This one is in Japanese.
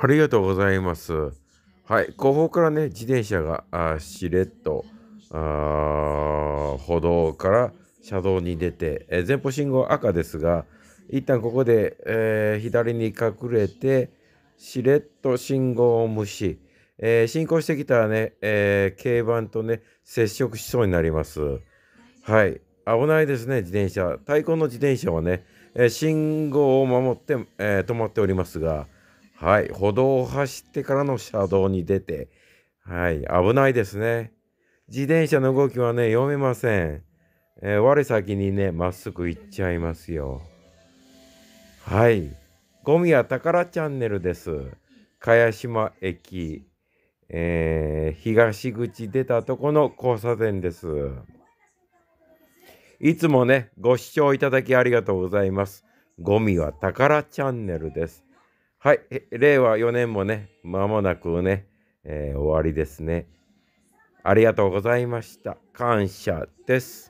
ありがとうございます。はい、後方からね、自転車があしれっとあ歩道から車道に出て、え前方信号赤ですが、一旦ここで、えー、左に隠れて、しれっと信号を無視。えー、進行してきたらね、えー、軽バンとね、接触しそうになります。はい。危ないですね、自転車。対鼓の自転車はね、えー、信号を守って、え止まっておりますが、はい、歩道を走ってからの車道に出て、はい、危ないですね。自転車の動きはね、読めません。えー、我先にね、まっすぐ行っちゃいますよ。はい、ゴミは宝チャンネルです。茅島駅、えー、東口出たとこの交差点です。いつもね、ご視聴いただきありがとうございます。ゴミは宝チャンネルです。はい、令和4年もね、まもなくね、えー、終わりですね。ありがとうございました。感謝です。